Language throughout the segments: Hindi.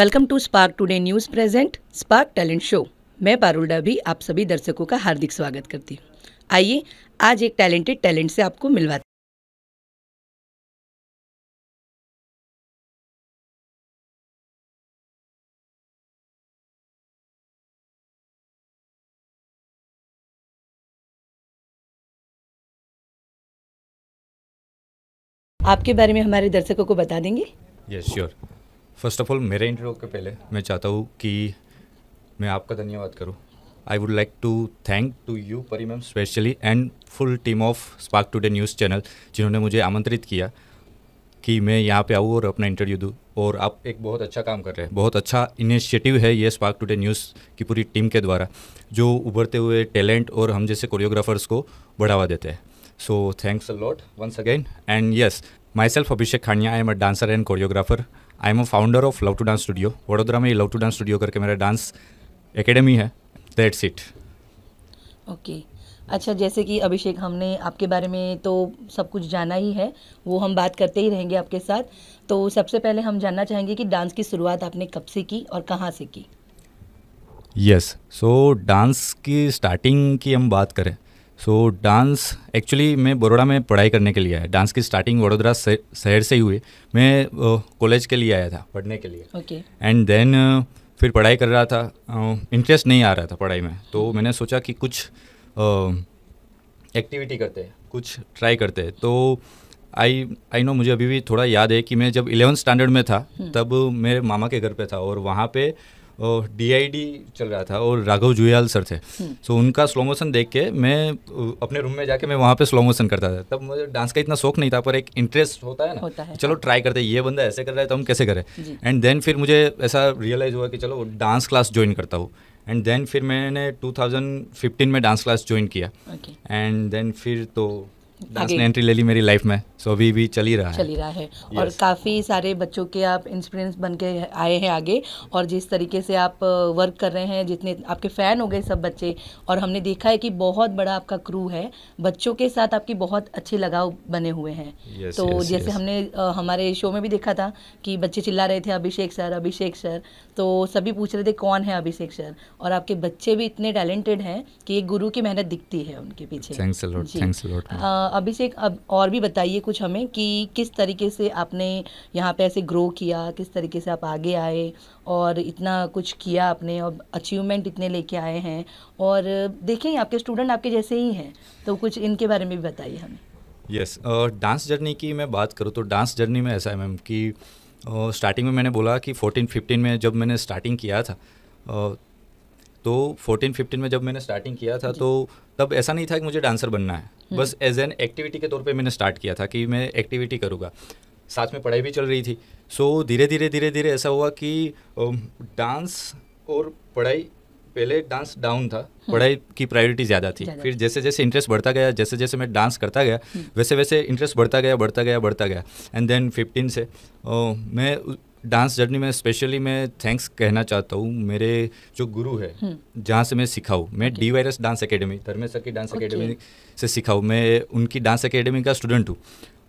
Welcome to Spark Today News present Spark talent show मैं पारुल भी आप सभी दर्शकों का हार्दिक स्वागत करती हूँ आइए आज एक टैलेंटेड टैलेंट से आपको मिलवाते आपके बारे में हमारे दर्शकों को बता देंगे yes yes, sure sure. First of all मेरे इंटरव्यू के पहले मैं चाहता हूँ कि मैं आपका धन्यवाद करूँ I would like to thank to you Pari ma'am specially and full team of Spark Today News channel जिन्होंने मुझे आमंत्रित किया कि मैं यहाँ पे आऊँ और अपना इंटरव्यू दूँ और आप एक बहुत अच्छा काम कर रहे हैं बहुत अच्छा इनिशिएटिव है ये स्पार्क टुडे न्यूज़ की पूरी टीम के द्वारा जो उभरते हुए टैलेंट और हम जैसे कोरियोग्राफर्स को बढ़ावा देते हैं so thanks a lot once again and yes myself Abhishek Khaniya I am a dancer and choreographer I am a founder of Love To Dance Studio Vadodara में लव टू डांस स्टूडियो करके मेरा डांस एकेडमी है दैट्स इट ओके अच्छा जैसे कि अभिषेक हमने आपके बारे में तो सब कुछ जाना ही है वो हम बात करते ही रहेंगे आपके साथ तो सबसे पहले हम जानना चाहेंगे कि डांस की शुरुआत आपने कब से की और कहाँ से की यस सो डांस की स्टार्टिंग की हम बात करें सो डांस एक्चुअली मैं बड़ोड़ा में पढ़ाई करने के लिए आया डांस की स्टार्टिंग वडोदरा शहर से ही हुई मैं कॉलेज के लिए आया था पढ़ने के लिए ओके एंड देन फिर पढ़ाई कर रहा था इंटरेस्ट नहीं आ रहा था पढ़ाई में तो mm-hmm. मैंने सोचा कि कुछ एक्टिविटी करते हैं कुछ ट्राई करते हैं तो आई आई नो मुझे अभी भी थोड़ा याद है कि मैं जब इलेवेंथ स्टैंडर्ड में था hmm. तब मेरे मामा के घर पे था और वहाँ पे डीआईडी चल रहा था और राघव जुयाल सर थे सो हम्म। उनका स्लो मोशन देख के मैं अपने रूम में जाके मैं वहाँ पे स्लो मोशन करता था तब मुझे डांस का इतना शौक नहीं था पर एक इंटरेस्ट होता है ना होता है। चलो ट्राई करते ये बंदा ऐसे कर रहा है तो हम कैसे करें एंड देन फिर मुझे ऐसा रियलाइज़ हुआ कि चलो डांस क्लास ज्वाइन करता हूँ एंड देन फिर मैंने टू में डांस क्लास ज्वाइन किया एंड okay. देन फिर तो डांस ने एंट्री ले ली मेरी लाइफ में सो अभी भी चल ही रहा है चल ही रहा है yes. और काफ़ी सारे बच्चों के आप इंस्पिरेंस बन के आए हैं आगे और जिस तरीके से आप वर्क कर रहे हैं जितने आपके फ़ैन हो गए सब बच्चे और हमने देखा है कि बहुत बड़ा आपका क्रू है बच्चों के साथ आपकी बहुत अच्छे लगाव बने हुए हैं yes, तो yes, जैसे yes. हमने हमारे शो में भी देखा था कि बच्चे चिल्ला रहे थे अभिषेक सर अभिषेक सर तो सभी पूछ रहे थे कौन है अभिषेक सर और आपके बच्चे भी इतने टैलेंटेड हैं कि गुरु की मेहनत दिखती है उनके पीछे थैंक्स अभिषेक अब और भी बताइए कुछ हमें कि किस तरीके से आपने यहाँ पे ऐसे ग्रो किया किस तरीके से आप आगे आए और इतना कुछ किया आपने और अचीवमेंट इतने लेके आए हैं और देखें आपके स्टूडेंट आपके जैसे ही हैं तो कुछ इनके बारे में भी बताइए हमें यस डांस जर्नी की मैं बात करूँ तो डांस जर्नी में ऐसा है मैम कि स्टार्टिंग में मैंने बोला कि फोर्टीन फिफ्टीन में जब मैंने स्टार्टिंग किया था uh, तो 14 15 में जब मैंने स्टार्टिंग किया था तो तब ऐसा नहीं था कि मुझे डांसर बनना है हम्म। बस एज एन एक्टिविटी के तौर पे मैंने स्टार्ट किया था कि मैं एक्टिविटी करूँगा साथ में पढ़ाई भी चल रही थी सो धीरे धीरे धीरे धीरे ऐसा हुआ कि डांस और पढ़ाई पहले डांस डाउन था हम्म। पढ़ाई की प्रायोरिटी ज़्यादा थी फिर जैसे जैसे इंटरेस्ट बढ़ता गया जैसे जैसे मैं डांस करता गया हम्म। वैसे वैसे इंटरेस्ट बढ़ता गया बढ़ता गया बढ़ता गया एंड देन फिफ्टीन से ओ, मैं डांस जर्नी में स्पेशली मैं थैंक्स कहना चाहता हूँ मेरे जो गुरु है हम्म। जहाँ से मैं सिखाऊँ मैं the virus dance academy Dharmesh की डांस अकेडमी से सिखाऊँ मैं उनकी डांस अकेडमी का स्टूडेंट हूँ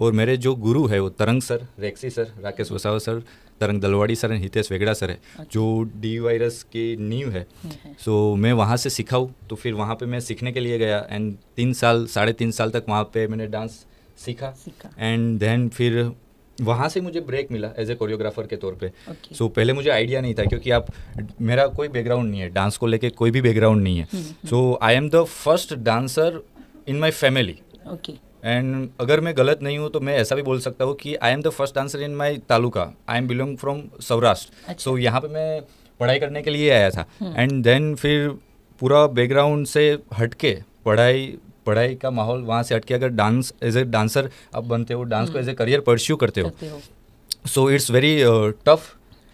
और मेरे जो गुरु है वो Tarang sir Rexy sir Rakesh Vasava sir Tarang Dalwadi sir and Hitesh Vegda sir है अच्छा। जो डी वायरस की नींव है सो हम्म, हम्म। so, मैं वहाँ से सिखाऊँ तो फिर वहाँ पर मैं सीखने के लिए गया एंड तीन साल साढ़े तीन साल तक वहाँ पर मैंने डांस सीखा एंड देन फिर वहाँ से मुझे ब्रेक मिला एज ए कोरियोग्राफर के तौर पे सो okay. so, पहले मुझे आइडिया नहीं था क्योंकि आप मेरा कोई बैकग्राउंड नहीं है डांस को लेके कोई भी बैकग्राउंड नहीं है so I am the first dancer in my family and अगर मैं गलत नहीं हूँ तो मैं ऐसा भी बोल सकता हूँ कि I am the first dancer in my taluka I am belong from Saurashtra so अच्छा। यहाँ पे मैं पढ़ाई करने के लिए आया था एंड हम्म। देन फिर पूरा बैकग्राउंड से हटके पढ़ाई पढ़ाई का माहौल वहाँ से हटके अगर डांस एज ए डांसर आप बनते हो डांस को एज ए करियर परस्यू करते हो so it's very tough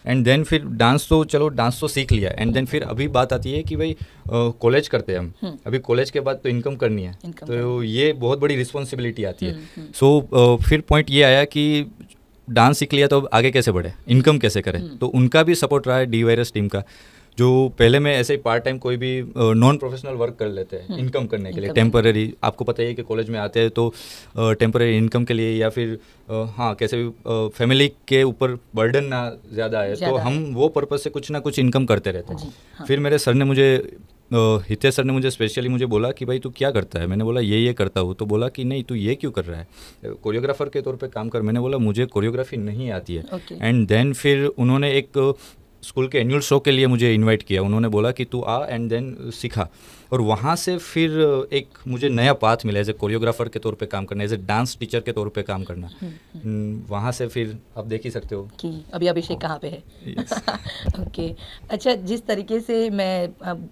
and then फिर डांस तो चलो डांस तो सीख लिया एंड देन फिर अभी बात आती है कि भाई कॉलेज uh, करते हैं हम हम्म। अभी कॉलेज के बाद तो इनकम करनी है income तो ये बहुत बड़ी रिस्पॉन्सिबिलिटी आती है so hmm, hmm. so, uh, फिर पॉइंट ये आया कि डांस सीख लिया तो अब आगे कैसे बढ़े इनकम कैसे करें तो उनका भी सपोर्ट रहा है डी वायरस टीम का जो पहले में ऐसे ही पार्ट टाइम कोई भी नॉन प्रोफेशनल वर्क कर लेते हैं इनकम हम्म। करने के लिए टेम्पररी आपको पता ही है कि कॉलेज में आते हैं तो टेम्पररी इनकम के लिए या फिर हाँ कैसे भी फैमिली के ऊपर बर्डन ना ज़्यादा है तो हम वो पर्पज़ से कुछ ना कुछ इनकम करते रहते हैं हाँ। फिर मेरे सर ने मुझे हितेश सर ने मुझे स्पेशली मुझे बोला कि भाई तू क्या करता है मैंने बोला ये ये करता हूँ तो बोला कि नहीं तू ये क्यों कर रहा है कोरियोग्राफर के तौर पे काम कर मैंने बोला मुझे कोरियोग्राफी नहीं आती है एंड okay. देन फिर उन्होंने एक स्कूल के एनुअल शो के लिए मुझे इनवाइट किया उन्होंने बोला कि तू आ एंड देन सीखा और वहाँ से फिर एक मुझे नया पाथ मिला एज ए कोरियोग्राफर के तौर पे काम करना एज ए डांस टीचर के तौर पे काम करना हम्म, हम्म। वहाँ से फिर आप देख ही सकते हो कि अभी अभिषेक कहाँ पे है ओके अच्छा जिस तरीके से मैं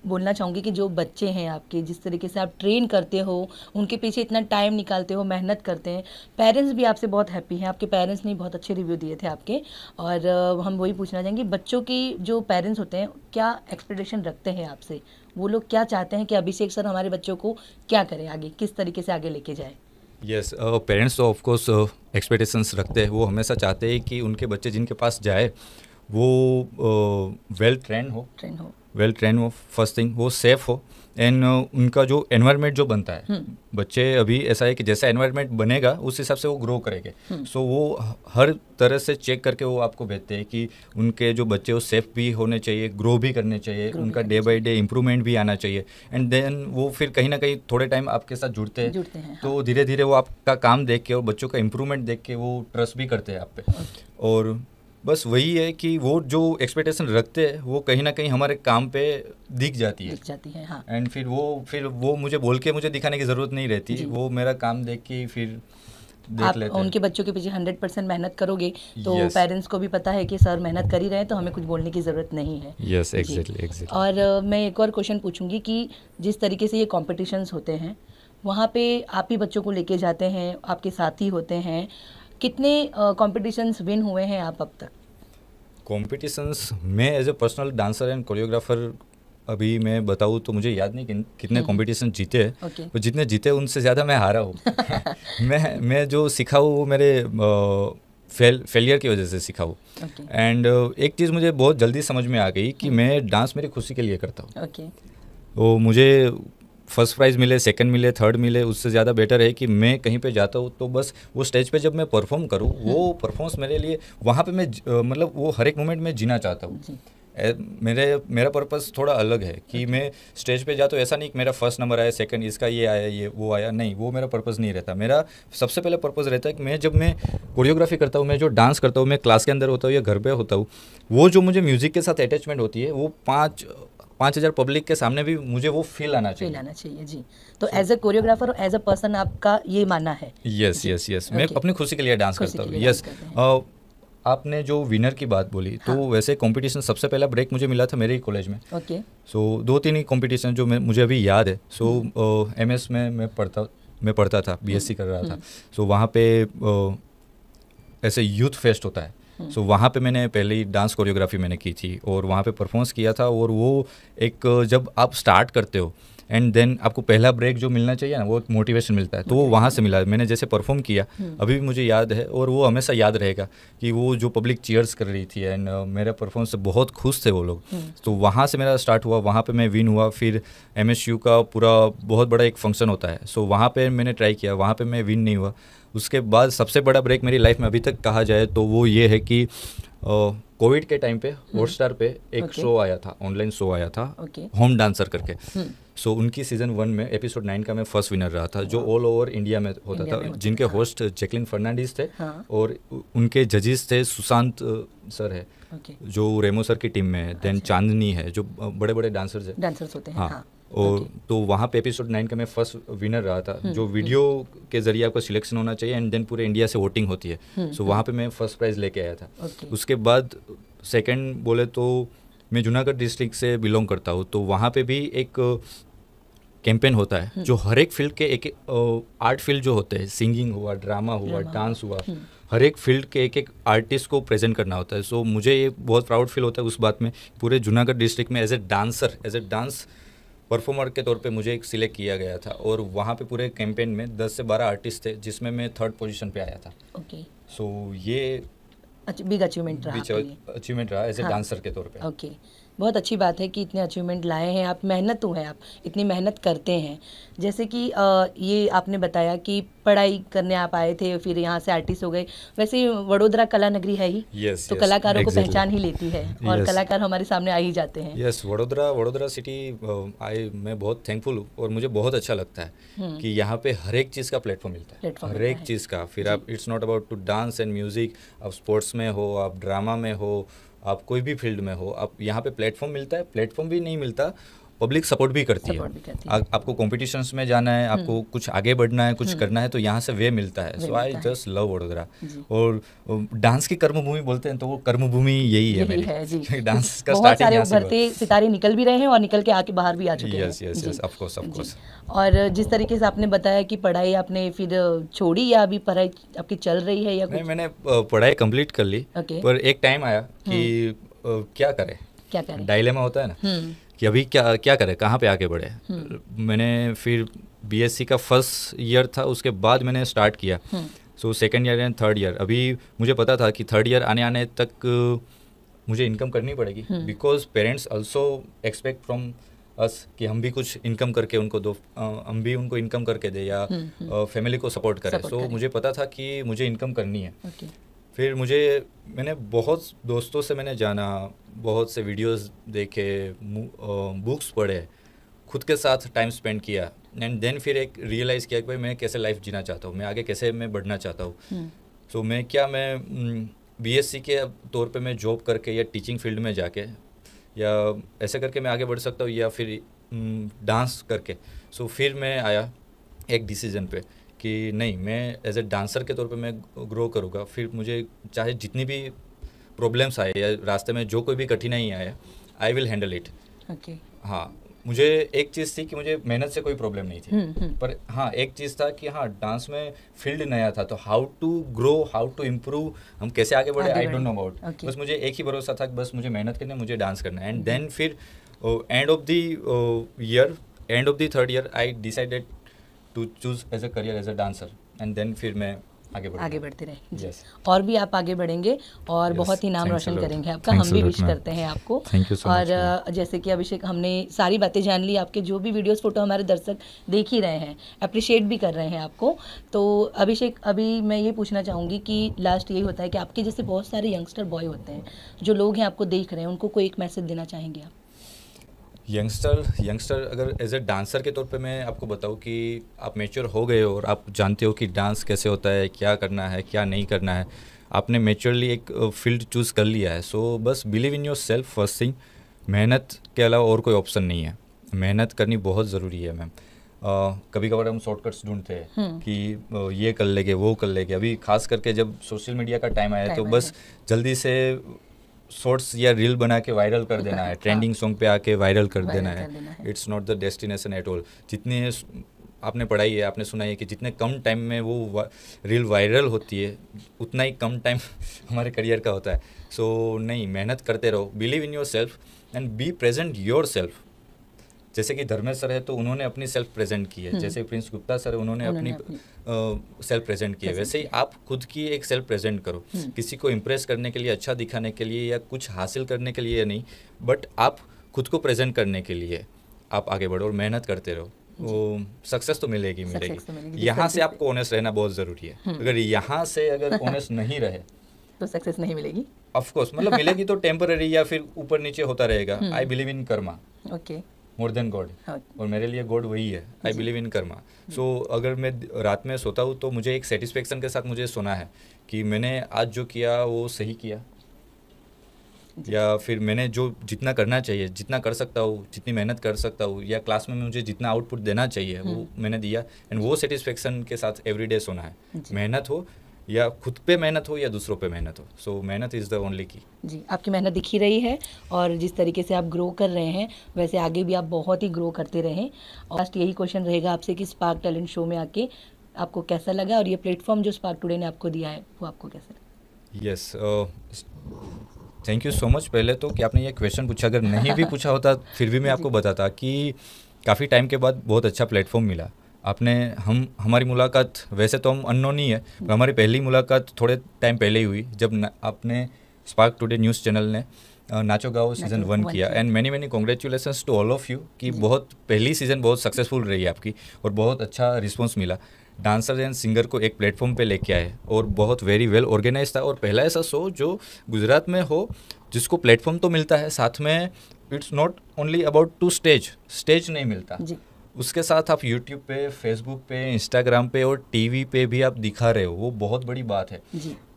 बोलना चाहूँगी कि जो बच्चे हैं आपके जिस तरीके से आप ट्रेन करते हो उनके पीछे इतना टाइम निकालते हो मेहनत करते हैं पेरेंट्स भी आपसे बहुत हैप्पी हैं आपके पेरेंट्स ने बहुत अच्छे रिव्यू दिए थे आपके और हम वही पूछना चाहेंगे बच्चों की जो पेरेंट्स होते हैं क्या एक्सपेक्टेशन रखते हैं आपसे वो लोग क्या चाहते हैं कि अभिषेक सर हमारे बच्चों को क्या करें आगे किस तरीके से आगे लेके जाए यस पेरेंट्स तो ऑफकोर्स एक्सपेक्टेशंस uh, रखते हैं वो हमेशा चाहते हैं कि उनके बच्चे जिनके पास जाए वो वेल uh, ट्रेन well हो ट्रेन हो वेल ट्रेन हो फर्स्ट थिंग वो सेफ हो एंड उनका जो एनवायरनमेंट जो बनता है हम्म। बच्चे अभी ऐसा है कि जैसा एनवायरनमेंट बनेगा उस हिसाब से वो ग्रो करेंगे सो हम्म। so, वो हर तरह से चेक करके वो आपको भेजते हैं कि उनके जो बच्चे वो सेफ भी होने चाहिए ग्रो भी करने चाहिए grow उनका डे बाई डे इम्प्रूवमेंट भी आना चाहिए एंड देन वो फिर कहीं ना कहीं थोड़े टाइम आपके साथ जुड़ते हैं जुड़ते हैं तो हाँ। धीरे धीरे वो आपका काम देख के और बच्चों का इम्प्रूवमेंट देख के वो ट्रस्ट भी करते हैं आप पे और बस वही है कि वो जो एक्सपेक्टेशन रखते हैं वो कहीं ना कहीं हमारे काम पे दिख जाती है दिख जाती है हाँ एंड फिर वो फिर वो मुझे बोल के मुझे दिखाने की ज़रूरत नहीं रहती वो मेरा काम देख के फिर आप उनके बच्चों के पीछे हंड्रेड परसेंट मेहनत करोगे तो yes. पेरेंट्स को भी पता है कि सर मेहनत कर ही रहे हैं तो हमें कुछ बोलने की ज़रूरत नहीं है यस एग्जैक्टली एग्जैक्टली और मैं एक और क्वेश्चन पूछूंगी कि जिस तरीके से ये कॉम्पिटिशन्स होते हैं वहाँ पे आप ही बच्चों को लेके जाते हैं आपके साथी होते हैं कितने कॉम्पिटिशन्स विन हुए हैं आप अब तक कॉम्पिटिशन्स मैं as a personal dancer and choreographer अभी मैं बताऊँ तो मुझे याद नहीं कि, कितने कॉम्पिटिशन हम्म। जीते हैं okay. जितने जीते उनसे ज़्यादा मैं हारा हूँ मैं मैं जो सीखा हूँ वो मेरे फेल फेलियर की वजह से सीखा हूँ एंड okay. एक चीज़ मुझे बहुत जल्दी समझ में आ गई कि हम्म। मैं डांस मेरी खुशी के लिए करता हूँ okay. तो मुझे फर्स्ट प्राइज़ मिले सेकंड मिले थर्ड मिले उससे ज़्यादा बेटर है कि मैं कहीं पे जाता हूँ तो बस वो स्टेज पे जब मैं परफॉर्म करूँ वो परफॉर्मेंस हम्म। मेरे लिए वहाँ पे मैं मतलब वो हर एक मोमेंट में जीना चाहता हूँ मेरे मेरा पर्पस थोड़ा अलग है कि अच्छा। मैं स्टेज पे जाता तो ऐसा नहीं कि मेरा फर्स्ट नंबर आया सेकंड इसका ये आया ये वो आया नहीं वो मेरा पर्पस नहीं रहता मेरा सबसे पहले पर्पस रहता है कि मैं जब मैं कोरियोग्राफी करता हूँ मैं जो डांस करता हूँ मैं क्लास के अंदर होता हूँ या घर पर होता हूँ वो जो मुझे म्यूज़िक के साथ अटैचमेंट होती है वो पाँच पाँच हज़ार पब्लिक के सामने भी मुझे वो फील आना चाहिए फील आना चाहिए जी तो एज अ कोरियोग्राफर और एज अ पर्सन आपका ये मानना है यस यस यस मैं अपनी खुशी के लिए डांस करता हूँ यस आपने जो विनर की बात बोली तो हाँ. तो वैसे कंपटीशन सबसे पहला ब्रेक मुझे मिला था मेरे ही कॉलेज में ओके okay. सो so, दो तीन ही कॉम्पिटिशन जो मुझे अभी याद है सो एम एस में मैं पढ़ता मैं पढ़ता था बी कर रहा हम्म। था सो हम्म। वहाँ पे ऐसे यूथ फेस्ट होता है सो so, वहाँ पे मैंने पहली डांस कोरियोग्राफी मैंने की थी और वहाँ पे परफॉर्मेंस किया था और वो एक जब आप स्टार्ट करते हो एंड देन आपको पहला ब्रेक जो मिलना चाहिए ना वो एक मोटिवेशन मिलता है तो वो वहाँ से मिला मैंने जैसे परफॉर्म किया hmm. अभी भी मुझे याद है और वो हमेशा याद रहेगा कि वो जो पब्लिक चेयर्स कर रही थी एंड uh, मेरा परफॉर्मेंस से बहुत खुश थे वो लोग hmm. तो वहाँ से मेरा स्टार्ट हुआ वहाँ पर मैं विन हुआ फिर एम का पूरा बहुत बड़ा एक फंक्शन होता है सो वहाँ पर मैंने ट्राई किया वहाँ पर मैं विन नहीं हुआ उसके बाद सबसे बड़ा ब्रेक मेरी लाइफ में अभी तक कहा जाए तो वो ये है कि uh, कोविड के टाइम पे हम्म। हॉटस्टार पे एक okay. शो आया था ऑनलाइन शो आया था होम okay. डांसर करके सो हम्म। so, उनकी सीजन वन में एपिसोड नाइन का मैं फर्स्ट विनर रहा था जो ऑल ओवर इंडिया में होता इंडिया था में जिनके होस्ट जैकलिन फर्नांडिस थे हाँ। और उनके जजेस थे सुशांत सर है okay. जो रेमो सर की टीम में है देन अच्छा। चांदनी है जो बड़े बड़े डांसर्स है डांसर्स होते हैं हाँ, हाँ। और okay. तो वहाँ पे एपिसोड नाइन का मैं फर्स्ट विनर रहा था हम्म, जो वीडियो हम्म। के जरिए आपका सिलेक्शन होना चाहिए एंड देन पूरे इंडिया से वोटिंग होती है सो हम्म, so, वहाँ पे मैं फर्स्ट प्राइज़ लेके आया था okay. उसके बाद सेकंड बोले तो मैं जूनागढ़ डिस्ट्रिक्ट से बिलोंग करता हूँ तो वहाँ पे भी एक कैंपेन होता है जो हर एक फील्ड के एक आर्ट फील्ड जो होते हैं सिंगिंग हुआ ड्रामा हुआ डांस हुआ हर एक फील्ड के एक एक आर्टिस्ट को प्रेजेंट करना होता है सो मुझे ये बहुत प्राउड फील होता है उस बात में पूरे जूनागढ़ डिस्ट्रिक्ट में as a dancer as a dance performer के तौर पे मुझे एक सिलेक्ट किया गया था और वहाँ पे पूरे कैंपेन में दस से बारह आर्टिस्ट थे जिसमें मैं थर्ड पोजीशन पे आया था ओके okay. सो so, ये बिग अचीवमेंट रहा अचीवमेंट रहा एज ए डांसर के तौर पे ओके okay. बहुत अच्छी बात है कि इतने अचीवमेंट लाए हैं आप मेहनत हुए तो हैं आप इतनी मेहनत करते हैं जैसे कि ये आपने बताया कि पढ़ाई करने आप आए थे फिर यहाँ से आर्टिस्ट हो गए वैसे वडोदरा कला नगरी है ही yes, तो yes, कलाकारों exactly. को पहचान ही लेती है yes. और कलाकार हमारे सामने आ ही जाते हैं यस वडोदरा वडोदरा सिटी आई मैं बहुत थैंकफुल हूँ और मुझे बहुत अच्छा लगता है हम्म। कि यहाँ पे हर एक चीज़ का प्लेटफॉर्म मिलता है हर एक चीज़ का फिर आप it's not about to dance and music आप स्पोर्ट्स में हो आप ड्रामा में हो आप कोई भी फील्ड में हो आप यहाँ पे प्लेटफॉर्म मिलता है प्लेटफॉर्म भी नहीं मिलता पब्लिक सपोर्ट भी करती है, आपको कॉम्पिटिशन्स में जाना है आपको हम्म। कुछ आगे बढ़ना है कुछ हम्म। करना है तो यहाँ से वे मिलता है so I just love Vadodara और डांस की कर्मभूमि बोलते हैं तो वो कर्मभूमि यही है मेरी डांस का बहुत सारे सितारे निकल भी रहे हैं और निकल के आके बाहर भी आ चुके हैं yes yes yes of course जिस तरीके से आपने बताया कि पढ़ाई आपने फिर छोड़ी या अभी पढ़ाई आपकी चल रही है या नहीं मैंने पढ़ाई कंप्लीट कर ली पर एक टाइम आया कि हम्म। क्या करें क्या करें डायलेमा होता है ना कि अभी क्या क्या करें कहाँ पे आके बढ़े हम्म। मैंने फिर बीएससी का फर्स्ट ईयर था उसके बाद मैंने स्टार्ट किया so second year and third year अभी मुझे पता था कि थर्ड ईयर आने आने तक uh, मुझे इनकम करनी पड़ेगी because parents also expect from us कि हम भी कुछ इनकम करके उनको दो आ, हम भी उनको इनकम करके दे या फैमिली हम्म, हम्म। को सपोर्ट करें सो so, करे. मुझे पता था कि मुझे इनकम करनी है okay. फिर मुझे मैंने बहुत दोस्तों से मैंने जाना बहुत से वीडियोस देखे बुक्स पढ़े खुद के साथ टाइम स्पेंड किया एंड देन फिर एक रियलाइज़ किया कि भाई मैं कैसे लाइफ जीना चाहता हूँ मैं आगे कैसे मैं बढ़ना चाहता हूँ सो हम्म। so, मैं क्या मैं बीएससी mm, के तौर पे मैं जॉब करके या टीचिंग फील्ड में जाके या ऐसे करके मैं आगे बढ़ सकता हूँ या फिर डांस mm, करके सो so, फिर मैं आया एक डिसीजन पे कि नहीं मैं एज ए डांसर के तौर पे मैं ग्रो करूँगा फिर मुझे चाहे जितनी भी प्रॉब्लम्स आए या रास्ते में जो कोई भी कठिनाई आए आई विल हैंडल इट हाँ मुझे एक चीज़ थी कि मुझे मेहनत से कोई प्रॉब्लम नहीं थी हम्म, हम्म। पर हाँ एक चीज़ था कि हाँ डांस में फील्ड नया था तो how to grow how to improve हम कैसे आगे बढ़े आई डोंट नो अबाउट बस मुझे एक ही भरोसा था कि बस मुझे मेहनत करनी मुझे डांस करना है एंड देन हम्म। फिर end of the year end of the third year I decided to choose as a career as a dancer and then फिर मैं आगे, आगे बढ़ते रहे yes. और भी आप आगे बढ़ेंगे और yes. बहुत ही नाम रोशन करेंगे आपका Thanks हम भी विश करते हैं आपको so और much, जैसे कि अभिषेक हमने सारी बातें जान ली आपके जो भी वीडियोस फोटो हमारे दर्शक देख ही रहे हैं अप्रिशिएट भी कर रहे हैं आपको तो अभिषेक अभी मैं ये पूछना चाहूँगी कि लास्ट यही होता है कि आपके जैसे बहुत सारे यंगस्टर बॉय होते हैं जो लोग हैं आपको देख रहे हैं उनको कोई एक मैसेज देना चाहेंगे आप यंगस्टर यंगस्टर अगर एज ए डांसर के तौर पे मैं आपको बताऊँ कि आप मेच्योर हो गए हो और आप जानते हो कि डांस कैसे होता है क्या करना है क्या नहीं करना है आपने मेच्योरली एक फील्ड चूज़ कर लिया है सो so, बस believe in yourself first thing मेहनत के अलावा और कोई ऑप्शन नहीं है मेहनत करनी बहुत ज़रूरी है मैम कभी कभार हम शॉर्टकट्स ढूंढते हैं हम्म। कि ये कर लेंगे वो कर लेंगे अभी खास करके जब सोशल मीडिया का टाइम आया तो बस जल्दी से शॉर्ट्स या रील बना के वायरल कर देना है ट्रेंडिंग सॉन्ग हाँ। पे आके वायरल कर देना है it's not the destination at all जितने आपने पढ़ाई है आपने सुनाई है कि जितने कम टाइम में वो रील वायरल होती है उतना ही कम टाइम हमारे करियर का होता है सो so, नहीं मेहनत करते रहो believe in yourself and be present yourself जैसे कि धर्मेश सर है तो उन्होंने अपनी सेल्फ प्रेजेंट की है हम्म। जैसे प्रिंस गुप्ता सर उन्होंने, अपनी, सेल्फ प्रेजेंट की है वैसे ही आप खुद की एक सेल्फ प्रेजेंट करो हम्म। किसी को इम्प्रेस करने के लिए अच्छा दिखाने के लिए या कुछ हासिल करने के लिए नहीं बट आप खुद को प्रेजेंट करने के लिए आप आगे बढ़ो और मेहनत करते रहो वो सक्सेस तो मिलेगी तो मिलेगी, यहाँ से आपको ऑनेस्ट रहना बहुत ज़रूरी है हम्म। अगर यहाँ से अगर ऑनेस्ट नहीं रहे तो सक्सेस नहीं मिलेगी ऑफकोर्स मतलब मिलेगी तो टेम्पररी या फिर ऊपर नीचे होता रहेगा I believe in karma okay more than God और मेरे लिए गॉड वही है आई बिलीव इन कर्मा सो अगर मैं रात में सोता हूँ तो मुझे एक सेटिस्फेक्शन के साथ मुझे सोना है कि मैंने आज जो किया वो सही किया या फिर मैंने जो जितना करना चाहिए जितना कर सकता हूँ जितनी मेहनत कर सकता हूँ या क्लास में मुझे जितना आउटपुट देना चाहिए वो हम्म। मैंने दिया एंड वो सेटिस्फेक्शन के साथ एवरीडे सोना है मेहनत हो या खुद पे मेहनत हो या दूसरों पे मेहनत हो सो so, मेहनत इज़ द ओनली की जी आपकी मेहनत दिख ही रही है और जिस तरीके से आप ग्रो कर रहे हैं वैसे आगे भी आप बहुत ही ग्रो करते रहें और लास्ट यही क्वेश्चन रहेगा आपसे कि स्पार्क टैलेंट शो में आके आपको कैसा लगा और ये प्लेटफॉर्म जो स्पार्क टुडे ने आपको दिया है वो आपको कैसा लगा yes thank you so much पहले तो कि आपने ये क्वेश्चन पूछा अगर नहीं भी पूछा होता फिर भी मैं आपको बताता कि काफ़ी टाइम के बाद बहुत अच्छा प्लेटफॉर्म मिला आपने हम हमारी मुलाकात वैसे तो हम अननोन ही है पर हमारी पहली मुलाकात थोड़े टाइम पहले ही हुई जब आपने स्पार्क टुडे न्यूज़ चैनल ने नाचो गाओ सीज़न वन किया and many many congratulations to all of you कि बहुत पहली सीज़न बहुत सक्सेसफुल रही आपकी और बहुत अच्छा रिस्पॉन्स मिला डांसर एंड सिंगर को एक प्लेटफॉर्म पे लेके आए और बहुत वेरी वेल ऑर्गेनाइज था और पहला ऐसा शो जो गुजरात में हो जिसको प्लेटफॉर्म तो मिलता है साथ में it's not only about to stage stage नहीं मिलता उसके साथ आप यूट्यूब पे फेसबुक पे इंस्टाग्राम पे और टीवी पे भी आप दिखा रहे हो वो बहुत बड़ी बात है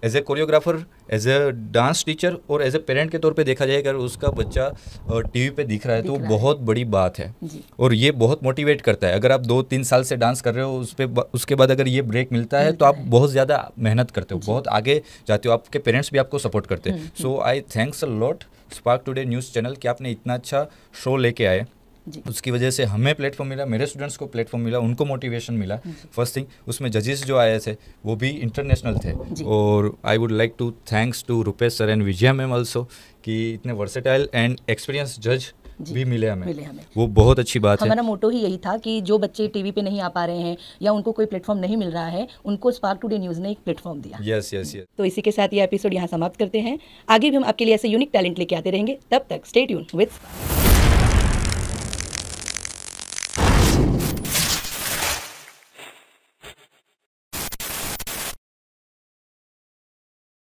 as a choreographer as a dance teacher और एज ए पेरेंट के तौर पे देखा जाए अगर उसका बच्चा टीवी पे दिख रहा है तो वो बहुत बड़ी बात है और ये बहुत मोटिवेट करता है अगर आप दो तीन साल से डांस कर रहे हो उस पर उसके बाद अगर ये ब्रेक मिलता है तो आप बहुत ज़्यादा मेहनत करते हो बहुत आगे जाते हो आपके पेरेंट्स भी आपको सपोर्ट करते हैं so I thanks a lot Spark Today News channel कि आपने इतना अच्छा शो लेके आए उसकी वजह से हमें प्लेटफॉर्म मिला मेरे स्टूडेंट्स को प्लेटफॉर्म मिला उनको मोटिवेशन मिला फर्स्ट थिंग उसमें जजेस जो आए थे वो भी इंटरनेशनल थे और I would like to thanks to Rupesh sir and Vijay ma'am also कि इतने वर्सेटाइल एंड एक्सपीरियंस जज भी मिले हमें मिले हमें वो बहुत अच्छी बात हमारा है हमारा मोटो ही यही था कि जो बच्चे टीवी पे नहीं आ पा रहे हैं या उनको कोई प्लेटफॉर्म नहीं मिल रहा है उनको स्पार्क टुडे न्यूज़ ने एक प्लेटफॉर्म दिया यस यस यस तो इसी के साथ ये एपिसोड यहाँ समाप्त करते हैं आगे भी हम आपके लिए ऐसे यूनिक टैलेंट लेके आते रहेंगे तब तक स्टेट यून विद स्पार्क